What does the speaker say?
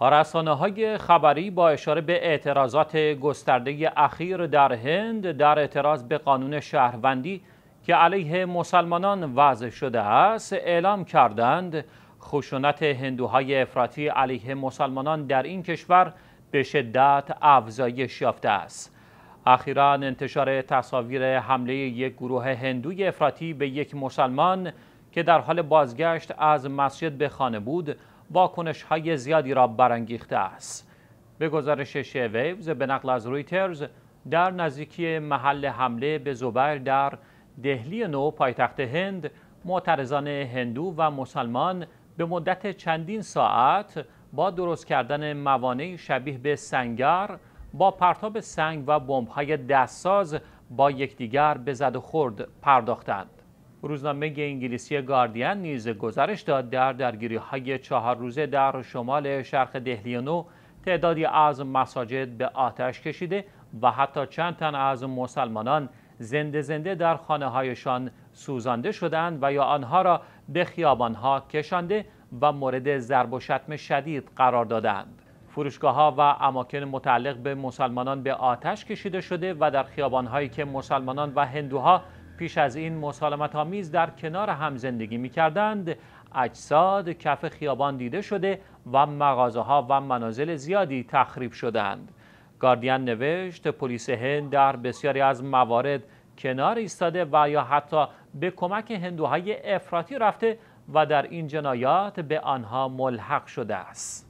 رسانه های خبری با اشاره به اعتراضات گسترده اخیر در هند در اعتراض به قانون شهروندی که علیه مسلمانان وضع شده است اعلام کردند خشونت هندوهای افراطی علیه مسلمانان در این کشور به شدت افزایش یافته است اخیرا انتشار تصاویر حمله یک گروه هندوی افراطی به یک مسلمان که در حال بازگشت از مسجد به خانه بود واکنش های زیادی را برانگیخته است. به گزارش شیویوز به نقل از رویترز در نزدیکی محل حمله به زبر در دهلی نو پایتخت هند معترضان هندو و مسلمان به مدت چندین ساعت با درست کردن موانع شبیه به سنگر با پرتاب سنگ و بمب‌های دستساز با یکدیگر به زد و خورد پرداختند. روزنامه انگلیسی گاردین نیز گزارش داد در درگیری های چهار روزه در شمال شرق دهلیانو تعدادی از مساجد به آتش کشیده و حتی چند تن از مسلمانان زنده زنده در خانه هایشان سوزانده شدند و یا آنها را به ها کشانده و مورد ضرب و شتم شدید قرار دادند. فروشگاه ها و اماکن متعلق به مسلمانان به آتش کشیده شده و در خیابان هایی که مسلمانان و هندوها پیش از این مسالمت آمیز در کنار هم زندگی می کردند اجساد کف خیابان دیده شده و مغازه ها و منازل زیادی تخریب شدند گاردین نوشت پلیس هند در بسیاری از موارد کنار ایستاده و یا حتی به کمک هندوهای افراطی رفته و در این جنایات به آنها ملحق شده است